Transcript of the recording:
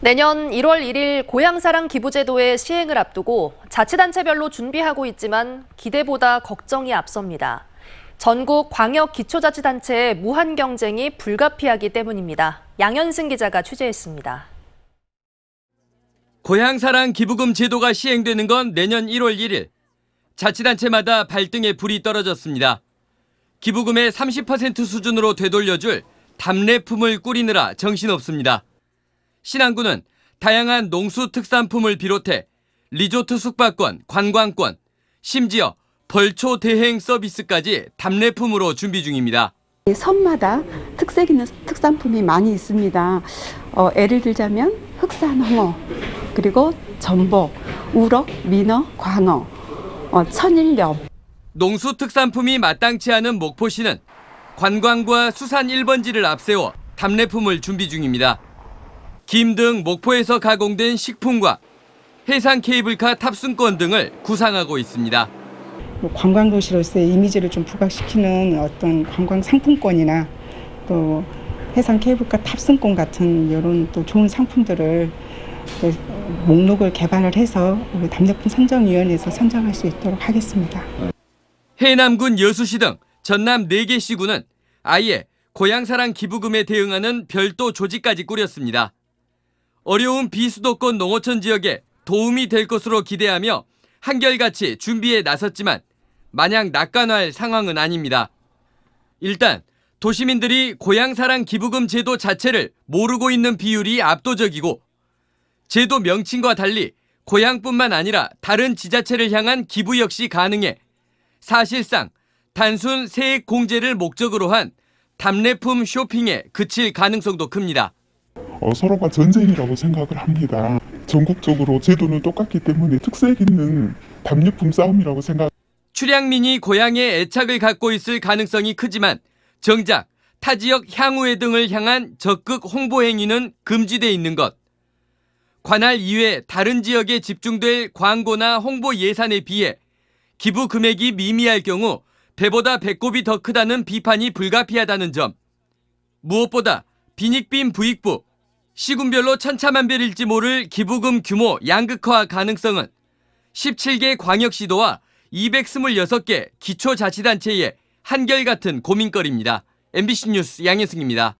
내년 1월 1일 고향사랑 기부제도의 시행을 앞두고 자치단체별로 준비하고 있지만 기대보다 걱정이 앞섭니다. 전국 광역 기초자치단체의 무한 경쟁이 불가피하기 때문입니다. 양현승 기자가 취재했습니다. 고향사랑 기부금 제도가 시행되는 건 내년 1월 1일. 자치단체마다 발등에 불이 떨어졌습니다. 기부금의 30% 수준으로 되돌려줄 담례품을 꾸리느라 정신없습니다. 신안군은 다양한 농수 특산품을 비롯해 리조트 숙박권, 관광권, 심지어 벌초 대행 서비스까지 답례품으로 준비 중입니다. 섬마다 특색 있는 특산품이 많이 있습니다. 어, 예를 들자면 흑산홍어, 그리고 전복, 우럭, 민어, 광어, 어, 천일염. 농수 특산품이 마땅치 않은 목포시는 관광과 수산 1번지를 앞세워 답례품을 준비 중입니다. 김등 목포에서 가공된 식품과 해상 케이블카 탑승권 등을 구상하고 있습니다. 뭐 관광도시로서의 이미지를 좀 부각시키는 어떤 관광 상품권이나 또 해상 케이블카 탑승권 같은 이런 또 좋은 상품들을 목록을 개발을 해서 우리 담제품 선정위원회에서 선정할 수 있도록 하겠습니다. 해남군 여수시 등 전남 4개 시군은 아예 고향사랑 기부금에 대응하는 별도 조직까지 꾸렸습니다. 어려운 비수도권 농어촌 지역에 도움이 될 것으로 기대하며 한결같이 준비에 나섰지만 마냥 낙관할 상황은 아닙니다. 일단 도시민들이 고향사랑 기부금 제도 자체를 모르고 있는 비율이 압도적이고 제도 명칭과 달리 고향뿐만 아니라 다른 지자체를 향한 기부 역시 가능해 사실상 단순 세액 공제를 목적으로 한 답례품 쇼핑에 그칠 가능성도 큽니다. 어, 서로가 전쟁이라고 생각을 합니다. 전국적으로 제도는 똑같기 때문에 특색 있는 담요품 싸움이라고 생각. 출양민이 고향에 애착을 갖고 있을 가능성이 크지만 정작 타 지역 향후회 등을 향한 적극 홍보 행위는 금지돼 있는 것. 관할 이외 다른 지역에 집중될 광고나 홍보 예산에 비해 기부 금액이 미미할 경우 배보다 배꼽이 더 크다는 비판이 불가피하다는 점. 무엇보다 비닉빈 부익부 시군별로 천차만별일지 모를 기부금 규모 양극화 가능성은 17개 광역시도와 226개 기초자치단체의 한결같은 고민거리입니다. MBC 뉴스 양현승입니다.